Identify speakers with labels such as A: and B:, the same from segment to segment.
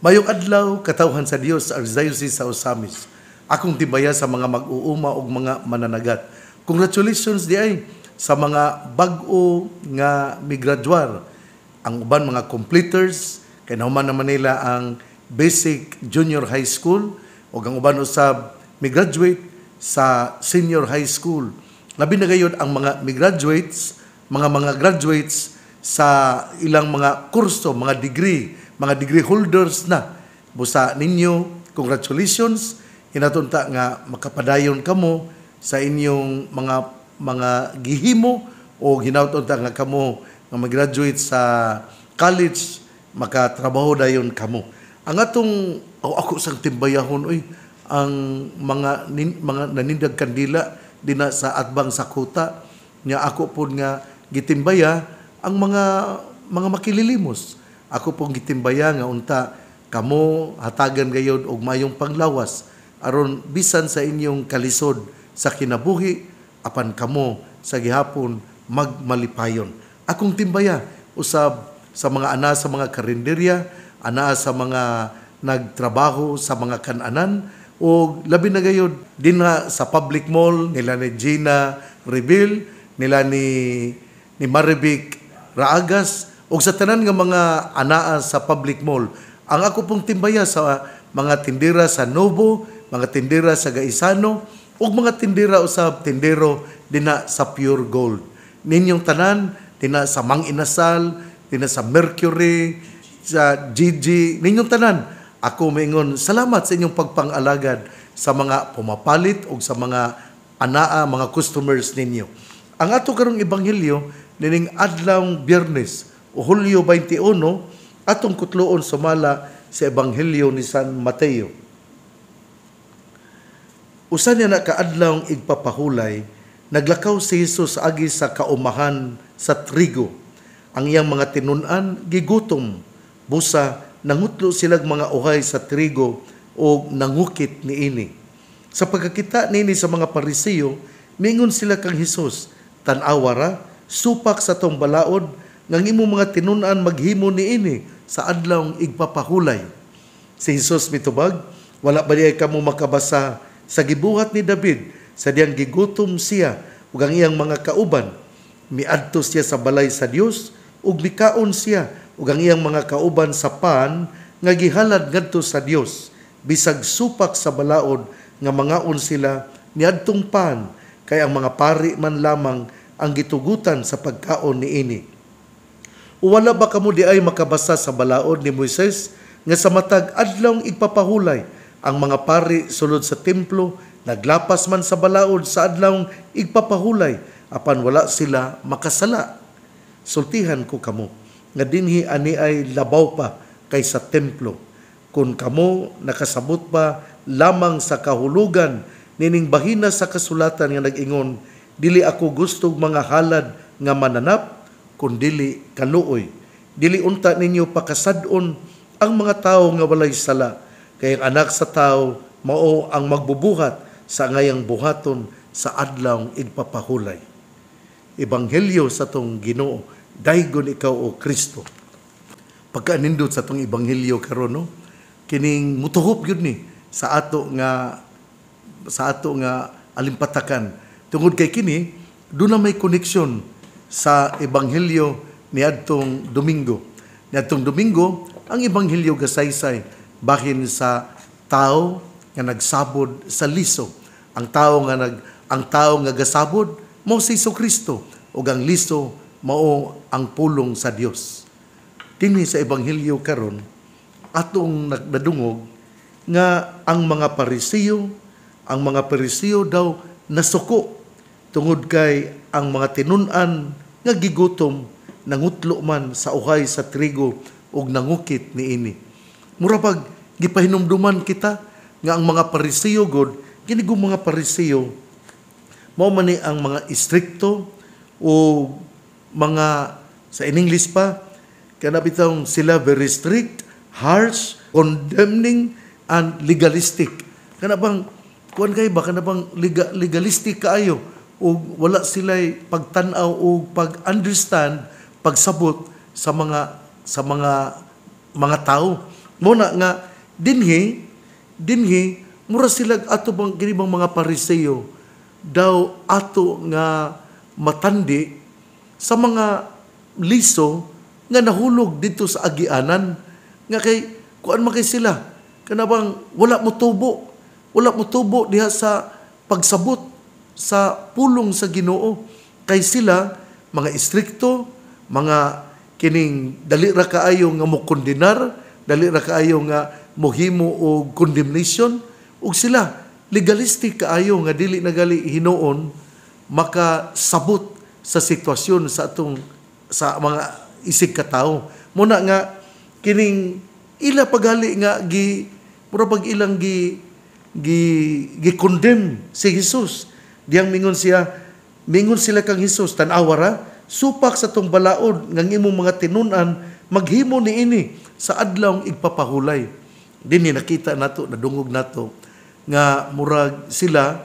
A: Mayong adlaw, katawhan sa Dios sa Archdiocese sa Osamis. Akong tibaya sa mga mag-uuma o mga mananagat. Congratulations di ay sa mga bag-o nga migraduar. Ang uban mga completers, kay naman naman nila ang basic junior high school o ang uban usab migraduate sa senior high school. Labi na gayon ang mga migraduates, mga mga graduates sa ilang mga kurso, mga degree mga degree holders na. Busa ninyo, congratulations. Inatunta nga makapadayon kamo sa inyong mga mga gihimo o hinautunta nga kamo nga mag-graduate sa college makatrabaho dayon kamo. Ang atong oh, ako sang timbayahon oy ang mga nin, mga nanindag kandila dina sa atbang sakuta nga ako pud nga gitimbaya ang mga mga makililimos ako pong gitimbaya nga unta kamo hatagan gayod og mayong panglawas aron bisan sa inyong kalisod sa kinabuhi apan kamo sa gihapon magmalipayon. Akong timbaya usab sa mga ana sa mga karinderya, ana sa mga nagtrabaho sa mga kananan o labi na gayod din na sa public mall nila ni Gina Reveal, nila ni ni Marivic Raagas o sa tanan nga mga anaa sa public mall. Ang ako pong timbaya sa ah, mga tindera sa Novo, mga tindera sa Gaisano, o mga tindera usab tindero dina sa Pure Gold. Ninyong tanan dina sa Mang Inasal, dina sa Mercury, sa GG, ninyong tanan. Ako maingon, salamat sa inyong pagpangalagad sa mga pumapalit o sa mga anaa, mga customers ninyo. Ang ato karong ebanghelyo nining adlaw Biyernes o Hulyo 21 atong kutloon sumala sa Ebanghelyo ni San Mateo. Usa niya na kaadlaw igpapahulay, naglakaw si Jesus agi sa kaumahan sa trigo. Ang iyang mga tinunan gigutom, busa nangutlo silag mga uhay sa trigo o nangukit ni ini. Sa pagkakita nini sa mga pariseo, mingon sila kang Hesus, tanawara, supak sa tong balaod, nga imo mga tinunan maghimo ni ini sa adlawng igpapahulay. Si Jesus mitubag, wala ba diay kamo makabasa sa gibuhat ni David sa diyang gigutom siya ug ang iyang mga kauban miadto siya sa balay sa Dios ug mikaon siya ug ang iyang mga kauban sa pan nga gihalad ngadto sa Dios bisag supak sa balaod nga mangaon sila niadtong pan kay ang mga pari man lamang ang gitugutan sa pagkaon ni ini. Wala ba kamo di ay makabasa sa balaod ni Moises nga sa matag adlaw igpapahulay ang mga pari sulod sa templo naglapas man sa balaod sa adlaw igpapahulay apan wala sila makasala. Sultihan ko kamo nga dinhi ani ay labaw pa kaysa templo kun kamo nakasabot pa lamang sa kahulugan nining bahina sa kasulatan nga nag-ingon dili ako gustog mga halad nga mananap kun kaluoy. Dili unta ninyo pakasad ang mga tao nga walay sala, kay ang anak sa tao mao ang magbubuhat sa ngayang buhaton sa adlawng igpapahulay. Ebanghelyo sa tong Ginoo, daygon ikaw o Kristo. Pagkaanindot sa tong ebanghelyo karon no, kining mutuhop gyud ni sa ato nga sa ato nga alimpatakan. Tungod kay kini, doon na may koneksyon sa Ebanghelyo ni niadtong Domingo. Niadtong Domingo, ang Ebanghelyo gasaysay bahin sa tao nga nagsabod sa liso. Ang tao nga nag ang tao nga gasabod mao si Hesus Kristo ug ang liso mao ang pulong sa Dios. Dinhi sa Ebanghelyo karon atong nagdadungog nga ang mga Parisiyo, ang mga Parisiyo daw nasuko tungod kay ang mga tinunan nga gigutom nangutlo man sa uhay sa trigo ug nangukit ni ini. Mura pag gipahinumduman kita nga ang mga Pariseo god kinigo mga Pariseo mao man ni ang mga istrikto o mga sa in English pa kanabitong sila very strict, harsh, condemning and legalistic. Kanabang kuan kay ba kana bang legalistic kaayo o wala sila pagtanaw o pag-understand, pagsabot sa mga sa mga mga tao. Muna nga dinhi dinhi mura sila ato bang ginibang mga pariseyo daw ato nga matandi sa mga liso nga nahulog dito sa agianan nga kay kuan man kay sila kanabang wala mo tubo wala mo tubo diha sa pagsabot sa pulong sa Ginoo kay sila mga istrikto, mga kining dali ra kaayo nga mo kondinar, dali ra kaayo nga mohimo og condemnation ug sila legalistic kaayo nga dili nagali hinuon sabot sa sitwasyon sa atong sa mga isig ka tawo Muna nga kining ila pagali nga gi mura pag ilang gi gi gi condemn si Jesus Diyang mingon siya, mingon sila kang Hesus tanawa ra, supak sa tong balaod ngang imong mga tinunan, maghimo ni ini sa adlaw igpapahulay. Dinhi nakita nato, nadungog nato nga murag sila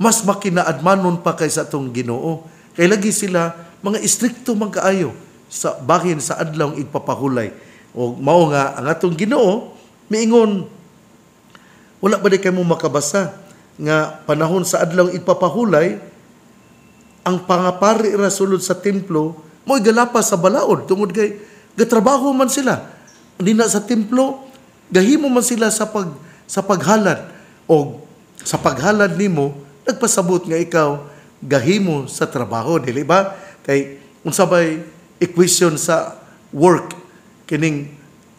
A: mas makinaadmanon pa kaysa tong Ginoo. Kay lagi sila mga istrikto magkaayo sa bahin sa adlaw igpapahulay. O mao nga ang atong Ginoo miingon wala ba di kayo makabasa nga panahon sa adlaw ipapahulay ang pangapari rasulod sa templo mo'y galapas sa balaod tungod kay gatrabaho man sila na sa templo gahimo man sila sa pag sa paghalad o sa paghalad nimo nagpasabot nga ikaw gahimo sa trabaho dili ba kay bay equation sa work kining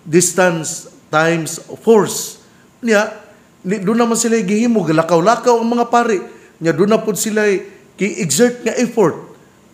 A: distance times force niya Ni, doon naman sila gihimo, lakaw-lakaw ang mga pari. Nya doon na po sila gi-exert nga effort.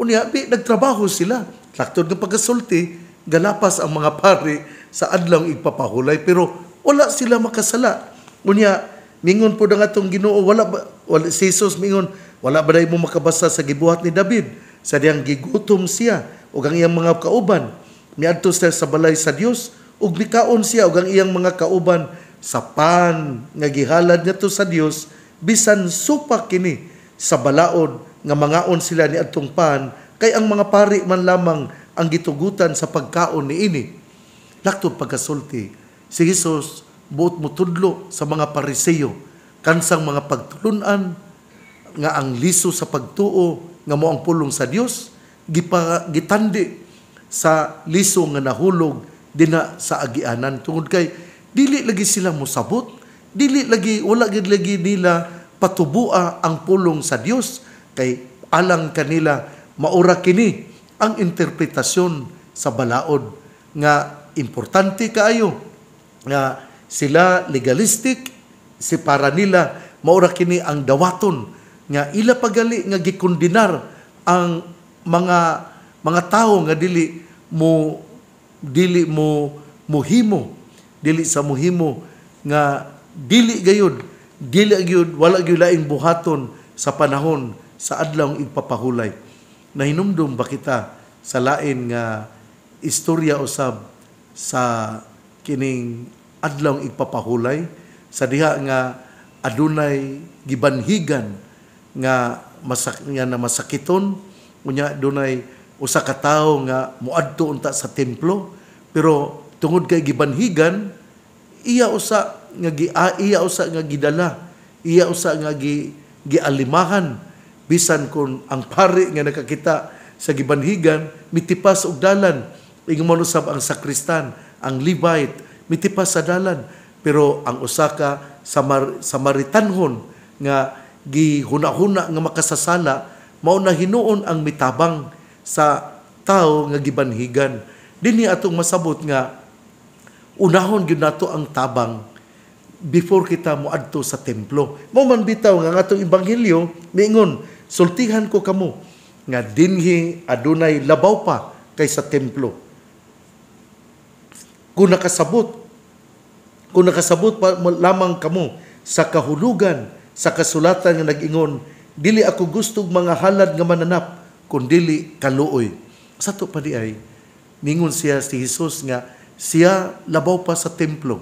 A: Unya, bi, nagtrabaho sila. Laktod ng pagkasulti, galapas ang mga pari sa adlaw igpapahulay. Pero wala sila makasala. Unya, mingon pud na nga itong ginoo, wala ba, wala, si Jesus mingon, wala ba mo makabasa sa gibuhat ni David? Sa diyang gigutom siya, o ang iyang mga kauban, miadto sa balay sa Dios, ug nikaon siya og ang iyang mga kauban sa pan nga gihalad niya to sa Dios bisan supa kini sa balaod nga mangaon sila ni adtong pan kay ang mga pari man lamang ang gitugutan sa pagkaon ni ini laktod pagkasulti si Hesus buot mo sa mga pariseyo kansang mga pagtulunan nga ang liso sa pagtuo nga mo ang pulong sa Dios gipa, gitandi sa liso nga nahulog dina sa agianan tungod kay dili lagi sila musabot, dili lagi wala gid lagi nila patubua ang pulong sa Dios kay alang kanila maura kini ang interpretasyon sa balaod nga importante kaayo nga sila legalistic si para nila maura kini ang dawaton nga ila pagali nga gikondinar ang mga mga tawo nga dili mo dili mo muhimo dili sa muhimo nga dili gayud dili gayud wala gyud laing buhaton sa panahon sa adlaw igpapahulay nahinumdum ba kita sa lain nga istorya usab sa kining adlaw igpapahulay sa diha nga adunay gibanhigan nga masak nga na masakiton unya dunay usa ka tawo nga muadto unta sa templo pero tungod kay gibanhigan iya usa nga gi ah, iya usa nga gidala iya usa nga gi gialimahan bisan kun ang pari nga nakakita sa gibanhigan mitipas og dalan ingon man usab ang sakristan ang levite mitipas sa dalan pero ang usa ka Samar- samaritanhon nga gihunahuna nga makasasala mao na hinuon ang mitabang sa tao nga gibanhigan dinhi atong masabot nga unahon gyud nato ang tabang before kita mo adto sa templo. Mao man bitaw nga atong ebanghelyo miingon, sultihan ko kamo nga dinhi adunay labaw pa kaysa templo. Kung nakasabot, kung nakasabot pa lamang kamo sa kahulugan sa kasulatan nga nag-ingon, dili ako gustog mga halad nga mananap kundili kaluoy. Sa to pa di ay ningon siya si Hesus nga siya labaw pa sa templo.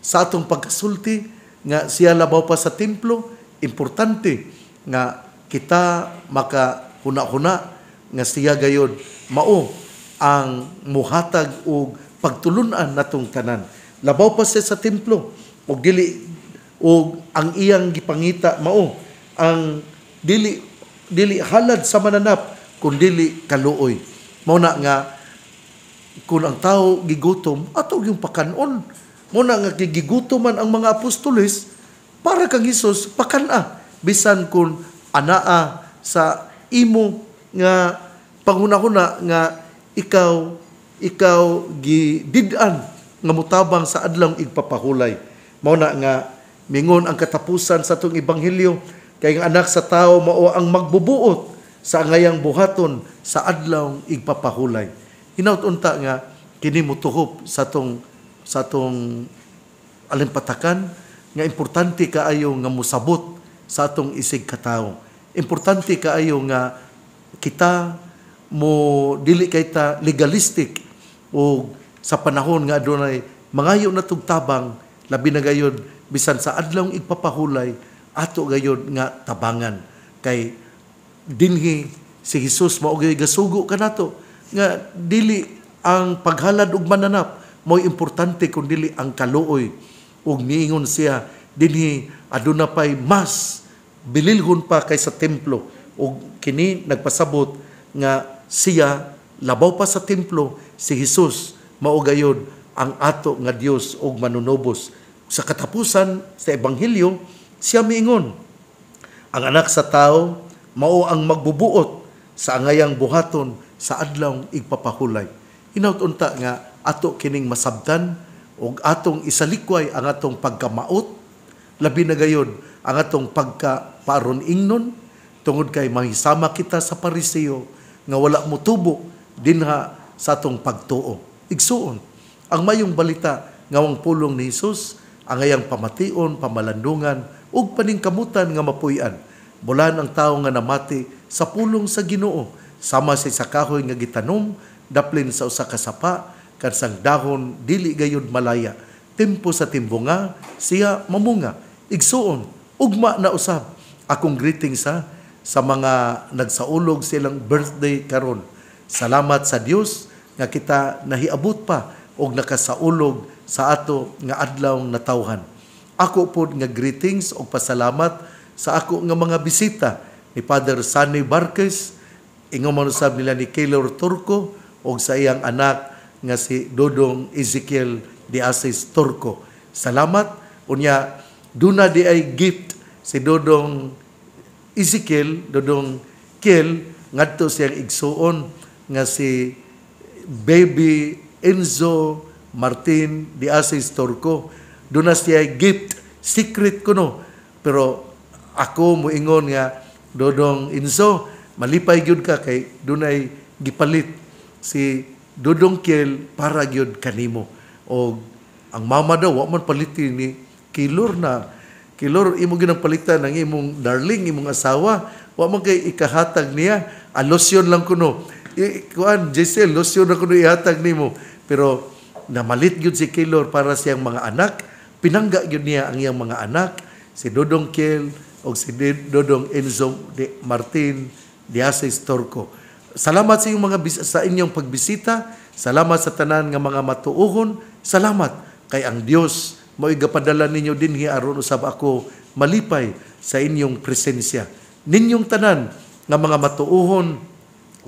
A: Sa atong pagkasulti, nga siya labaw pa sa templo, importante nga kita makahuna-huna nga siya gayod mao ang muhatag og pagtulunan natong tanan. Labaw pa siya sa templo og dili og ang iyang gipangita mao ang dili dili halad sa mananap kun dili kaluoy. Mao na nga kung ang tao gigutom, ato yung pakanon. Muna nga gigutoman ang mga apostolis, para kang Isus, pakana. Bisan kung anaa sa imo nga panghunahuna nga ikaw ikaw gididan nga mutabang sa adlang igpapahulay mao na nga mingon ang katapusan sa tung ebanghelyo kay ang anak sa tao mao ang magbubuot sa ngayang buhaton sa adlaw igpapahulay Inautunta nga, kini mutuhop sa tong sa tong alimpatakan nga importante kaayo nga musabot sa atong isig katawo. Importante kaayo nga kita mo dili kay ta legalistic o sa panahon nga adunay mangayo na tug tabang labi na gayod bisan sa adlaw igpapahulay ato gayod nga tabangan kay dinhi si Hesus mao gasugo kanato nga dili ang paghalad og mananap mo'y importante kung dili ang kaluoy ug niingon siya dinhi aduna pay mas bililhon pa kaysa templo ug kini nagpasabot nga siya labaw pa sa templo si Hesus mao gayod ang ato nga Dios ug manunubos sa katapusan sa ebanghelyo siya miingon ang anak sa tao mao ang magbubuot sa angayang buhaton sa adlaw igpapahulay. Inautunta nga ato kining masabtan ug atong isalikway ang atong pagkamaot labi na gayon ang atong pagka paron ingnon tungod kay mahisama kita sa pariseo nga wala mo tubo dinha sa atong pagtuo. Igsuon ang mayong balita ngawang pulong ni Hesus ang ayang pamation, pamalandungan ug paningkamutan nga mapuy-an. Bulan ang tawo nga namati sa pulong sa Ginoo sama sa isa kahoy nga gitanom daplin sa usa ka sapa kansang dahon dili gayud malaya tempo sa timbunga siya mamunga igsuon ugma na usab akong greeting sa sa mga nagsaulog silang birthday karon salamat sa Dios nga kita nahiabot pa og nakasaulog sa ato nga adlaw natawhan ako pod nga greetings og pasalamat sa ako nga mga bisita ni Father Sunny Barkes, ingo manusab nila ni Keylor Turco o sa iyang anak nga si Dodong Ezekiel de Asis Turco. Salamat. Unya, duna di ay gift si Dodong Ezekiel, Dodong Kel, ngadto siyang igsuon nga si Baby Enzo Martin de Asis Turco. Duna siya gift, secret ko no. Pero ako moingon nga Dodong Inso, malipay gyud ka kay dunay gipalit si Dodong Kiel para gyud kanimo. O ang mama daw, wa man paliti ni Kilor na Kilor, imo ginang palitan ng imong darling, imong asawa, wa man kay ikahatag niya, alosyon ah, lang kuno. I, kuan, Giselle, losyon na kuno ihatag nimo. Pero namalit gyud si Kilor para siyang mga anak, pinangga gyud niya ang iyang mga anak, si Dodong Kiel, o si Dodong Enzo de Martin Diases Torco. Salamat sa inyong mga sa inyong pagbisita. Salamat sa tanan nga mga matuuhon. Salamat kay ang Dios Mo'y gapadala ninyo din dinhi aron usab ako malipay sa inyong presensya. Ninyong tanan nga mga matuuhon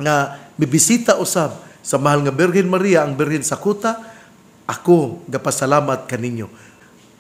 A: nga mibisita usab sa mahal nga Birhen Maria ang Birhen Sakuta, ako gapasalamat kaninyo.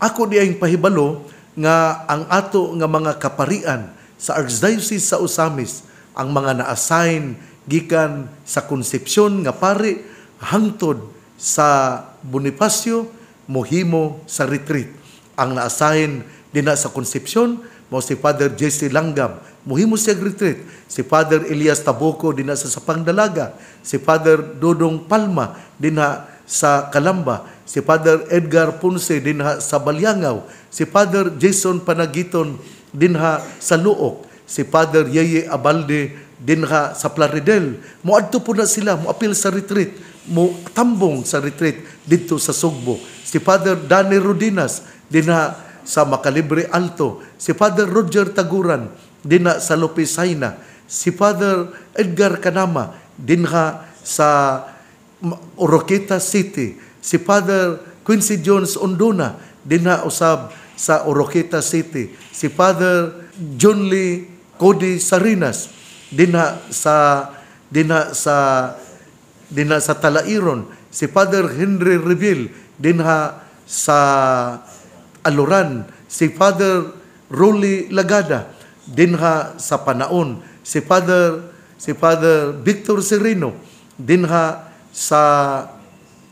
A: Ako di ay pahibalo nga ang ato nga mga kaparian sa Archdiocese sa Osamis ang mga na-assign gikan sa konsepsyon nga pari hangtod sa Bonifacio mohimo sa retreat. Ang na-assign din na sa konsepsyon mo si Father JC Langgam mohimo sa retreat. Si Father Elias Taboko din na sa Sapangdalaga. Si Father Dodong Palma din na sa Kalamba, si Father Edgar Ponce dinha sa Balyangaw, si Father Jason Panagiton dinha sa Luok, si Father Yeye Abalde dinha sa Plaridel. Moadto po na sila, muapil sa retreat, mo tambong sa retreat dito sa Sugbo. Si Father Danny Rodinas dinha sa Makalibre Alto, si Father Roger Taguran dinha sa Lopesaina, si Father Edgar Kanama dinha sa Oroqueta City, si Father Quincy Jones Onduna, din sa Oroqueta City, si Father Junli Lee Cody Sarinas, din sa din sa din sa Talairon, si Father Henry Revil, dinha sa Aluran, si Father Rolly Lagada, dinha sa Panaon, si Father si Father Victor Sereno, dinha ha sa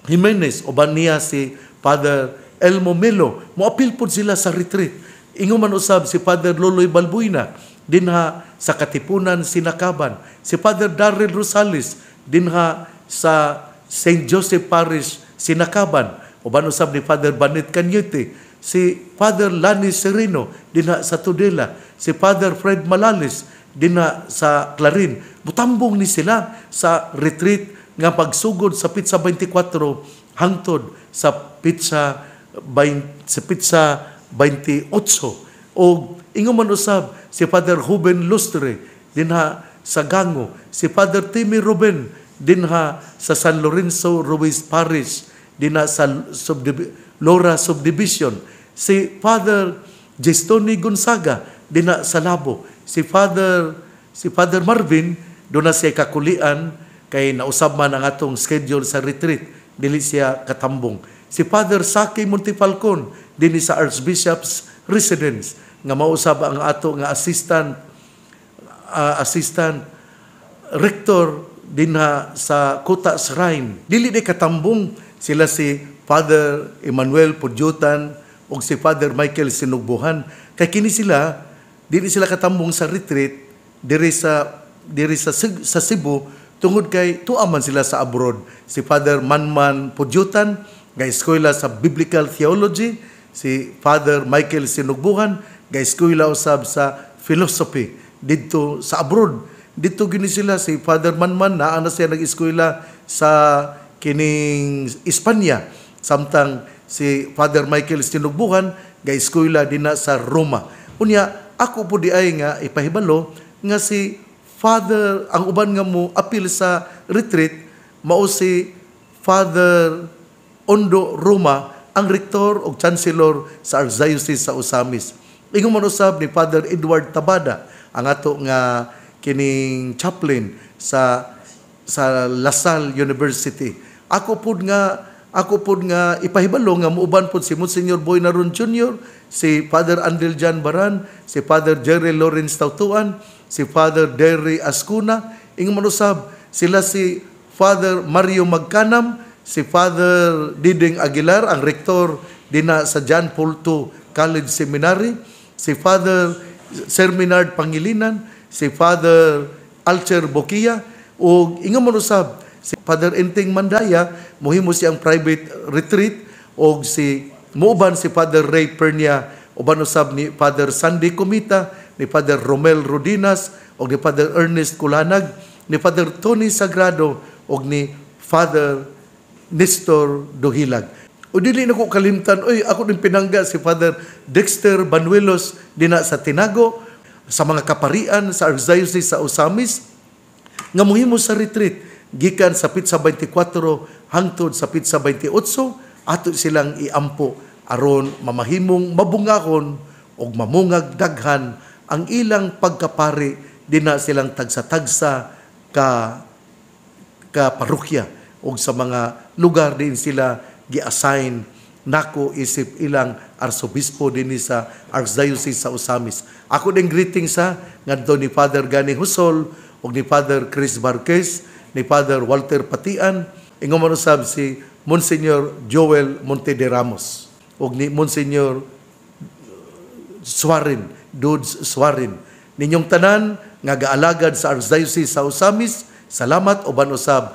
A: Jimenez o niya si Father Elmo Melo. Moapil po sila sa retreat. Ingo usab si Father Loloy Balbuina dinha sa Katipunan Sinakaban, si Father Darrell Rosales dinha sa St. Joseph Parish Sinakaban, uban usab ni Father Banit Canyete, si Father Lani Sereno dinha sa Tudela, si Father Fred Malalis dinha sa Clarin. Butambong ni sila sa retreat nga pagsugod sa pizza 24 hangtod sa pizza 20, sa pizza 28 o ingon man usab si Father Ruben Lustre dinha sa Gango, si Father Timmy Ruben dinha sa San Lorenzo Ruiz Parish dinha sa subdiv- Lora Subdivision, si Father Gestoni Gonzaga dinha sa Labo, si Father si Father Marvin doon na siya kakulian kay nausab man ang atong schedule sa retreat dili siya katambong si Father Saki Montefalcon dinhi sa Archbishop's residence nga mausab ang ato nga assistant uh, assistant rector dinha sa Kuta Shrine dili di katambong sila si Father Emmanuel Pudyotan o si Father Michael Sinugbuhan kay kini sila dili sila katambong sa retreat diri sa diri sa, sa Cebu Tungod kay tuaman sila sa abroad. Si Father Manman Pudyutan, gaiskwela sa Biblical Theology, si Father Michael Sinugbuhan, gaiskwela usab sa Philosophy dito sa abroad. Dito gini sila si Father Manman naa na siya nag-eskwela sa kining Espanya samtang si Father Michael Sinugbuhan gaiskwela din na sa Roma. Unya ako po di ay nga ipahibalo nga si Father, ang uban nga mo apil sa retreat mao si Father Ondo Roma ang rektor o chancellor sa Archdiocese sa Osamis. Ingon man usab ni Father Edward Tabada ang ato nga kining chaplain sa sa Lasal University. Ako pud nga ako pud nga ipahibalo nga muuban pud si Monsignor Boy Naron Jr., si Father Andrel Jan Baran, si Father Jerry Lawrence Tautuan, si Father Derry Ascuna, ing manusab, sila si Father Mario Magkanam, si Father Diding Aguilar, ang rektor dina sa John Paul II College Seminary, si Father Sir Minard Pangilinan, si Father Alcher Bokia, o inga manusab, si Father Enting Mandaya, muhimo siyang private retreat, o si Muban si Father Ray Pernia, o usab ni Father Sandy Comita, ni Father Romel Rodinas o ni Father Ernest Kulanag, ni Father Tony Sagrado o ni Father Nestor Dohilag. O dili na ko kalimtan, oy, ako din pinangga si Father Dexter Banuelos dina sa Tinago, sa mga kaparian, sa Archdiocese sa Osamis, nga muhimo sa retreat, gikan sa Pitsa 24 hangtod sa Pitsa 28, ato silang iampo aron mamahimong mabungahon og mamungag daghan ang ilang pagkapare di na silang tagsa-tagsa ka ka parokya o sa mga lugar din sila gi-assign nako isip ilang arsobispo din sa archdiocese sa Osamis. Ako din greeting sa ngadto ni Father Gani Husol o ni Father Chris Barquez, ni Father Walter Patian, ingon man usab si Monsignor Joel Monte de Ramos o ni Monsignor Suarin Dudes Suarin. Ninyong tanan nga gaalagad sa Archdiocese sa Osamis, salamat o banusab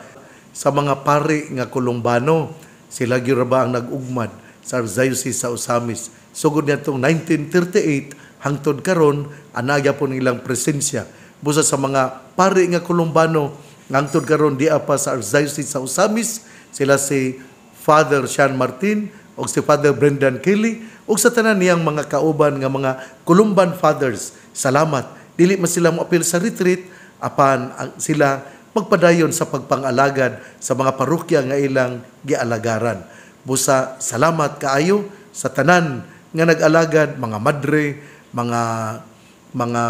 A: sa mga pare nga Kolumbano. Sila gyuraba ang nagugmad sa Archdiocese sa Osamis. Sugod so, 1938 hangtod karon anaya po nilang presensya busa sa mga pare nga Kolumbano ngangtod karon di pa sa Archdiocese sa Osamis sila si Father Sean Martin o si Father Brendan Kelly o sa tanan niyang mga kauban nga mga Columban Fathers. Salamat. Dili man sila moapil sa retreat apan sila magpadayon sa pagpangalagad sa mga parokya nga ilang gialagaran. Busa salamat kaayo sa tanan nga nag-alagad mga madre, mga mga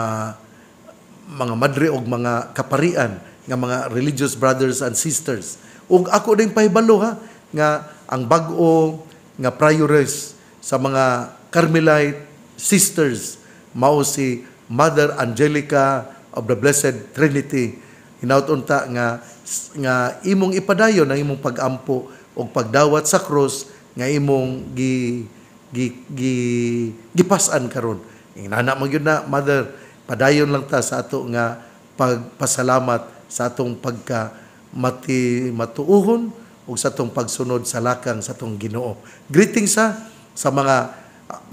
A: mga madre og mga kaparian nga mga religious brothers and sisters. Ug ako ding pahibalo ha nga ang bag-o nga prioress sa mga Carmelite sisters mao si Mother Angelica of the Blessed Trinity hinautunta nga nga imong ipadayon ang imong pagampo og pagdawat sa cross nga imong gi gi gi gipasan karon inana man gyud na mother padayon lang ta sa ato nga pagpasalamat sa atong pagka mati matuuhon ug sa tong pagsunod sa lakang sa tong Ginoo. Greeting sa sa mga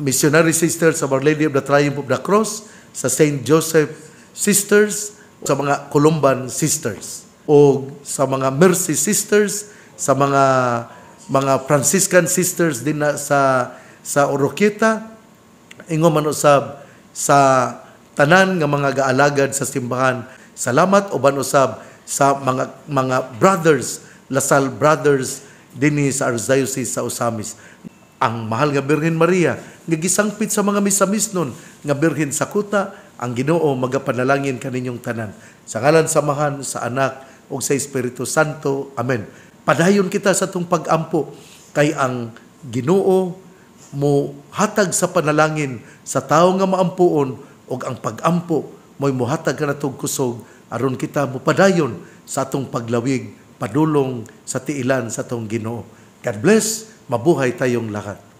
A: missionary sisters of Our Lady of the Triumph of the Cross, sa St. Joseph sisters, sa mga Columban sisters, o sa mga Mercy sisters, sa mga mga Franciscan sisters din na sa sa Oroqueta, ingon man usab sa tanan nga mga gaalagad sa simbahan. Salamat uban usab sa mga mga brothers Lasal Brothers dinhi sa Archdiocese sa Osamis. Ang mahal nga Birhen Maria nga gisangpit sa mga misamis nun nga Birhen sa kuta ang Ginoo magapanalangin kaninyong tanan. Sa ngalan sa Mahan, sa Anak ug sa Espiritu Santo. Amen. Padayon kita sa tung pagampo kay ang Ginoo mo hatag sa panalangin sa tao nga maampuon ug ang pagampo mo'y muhatag ka natong kusog aron kita mo padayon sa atong paglawig padulong sa tiilan sa tong Ginoo. God bless, mabuhay tayong lahat.